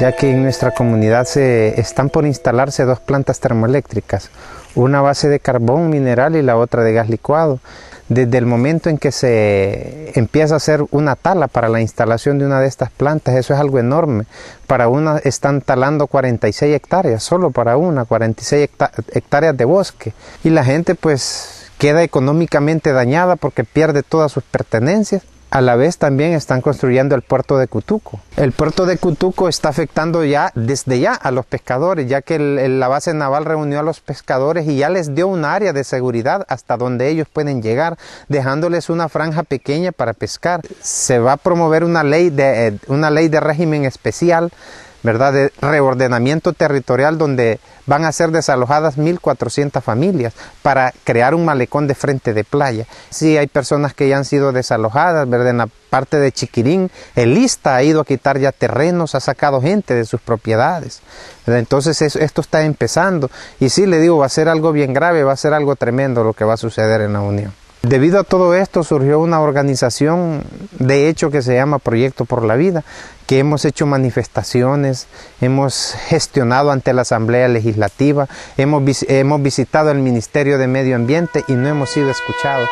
ya que en nuestra comunidad se están por instalarse dos plantas termoeléctricas, una base de carbón mineral y la otra de gas licuado. Desde el momento en que se empieza a hacer una tala para la instalación de una de estas plantas, eso es algo enorme. Para una están talando 46 hectáreas, solo para una, 46 hectáreas de bosque. Y la gente pues queda económicamente dañada porque pierde todas sus pertenencias a la vez también están construyendo el puerto de Cutuco. El puerto de Cutuco está afectando ya desde ya a los pescadores, ya que la base naval reunió a los pescadores y ya les dio un área de seguridad hasta donde ellos pueden llegar, dejándoles una franja pequeña para pescar. Se va a promover una ley eh, una ley de régimen especial ¿verdad? De reordenamiento territorial donde van a ser desalojadas 1.400 familias para crear un malecón de frente de playa. Sí, hay personas que ya han sido desalojadas, ¿verdad? En la parte de Chiquirín, el Ista ha ido a quitar ya terrenos, ha sacado gente de sus propiedades. Entonces esto está empezando y sí le digo, va a ser algo bien grave, va a ser algo tremendo lo que va a suceder en la Unión. Debido a todo esto surgió una organización de hecho que se llama Proyecto por la Vida, que hemos hecho manifestaciones, hemos gestionado ante la Asamblea Legislativa, hemos, visitado el Ministerio de Medio Ambiente y no hemos sido escuchados.